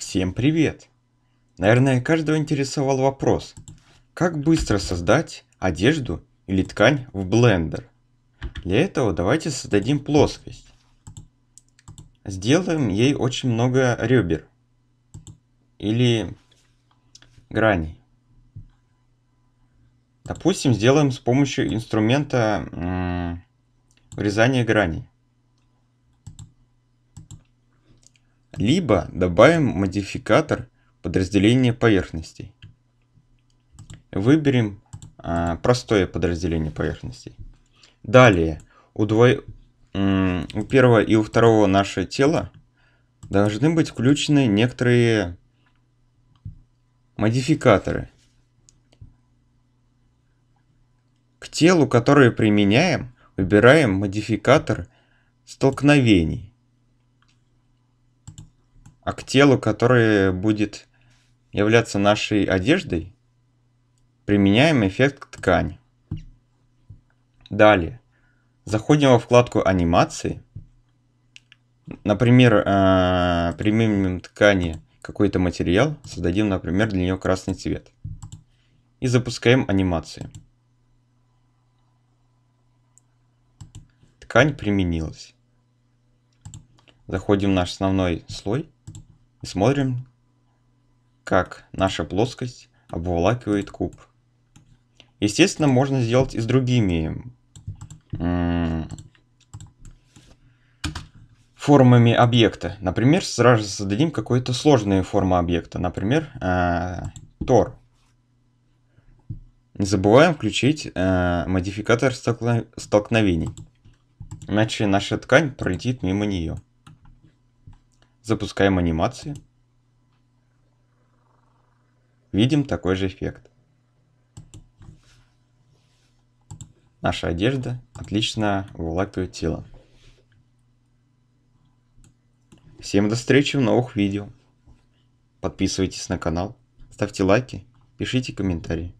Всем привет! Наверное, каждого интересовал вопрос, как быстро создать одежду или ткань в Blender. Для этого давайте создадим плоскость. Сделаем ей очень много ребер или граней. Допустим, сделаем с помощью инструмента врезания граней. либо добавим модификатор подразделения поверхностей. Выберем а, простое подразделение поверхностей. Далее, у, дво... у первого и у второго наше тело должны быть включены некоторые модификаторы. К телу, которое применяем, выбираем модификатор столкновений а к телу, которое будет являться нашей одеждой, применяем эффект ткань. Далее. Заходим во вкладку анимации. Например, э, применим ткани какой-то материал, создадим, например, для нее красный цвет. И запускаем анимацию. Ткань применилась. Заходим в наш основной слой и смотрим, как наша плоскость обволакивает куб. Естественно, можно сделать и с другими формами объекта. Например, сразу создадим какую-то сложную форму объекта. Например, э, тор. Не забываем включить э, модификатор столкновений. Иначе наша ткань пролетит мимо нее. Запускаем анимации. Видим такой же эффект. Наша одежда отлично выволакивает тело. Всем до встречи в новых видео. Подписывайтесь на канал, ставьте лайки, пишите комментарии.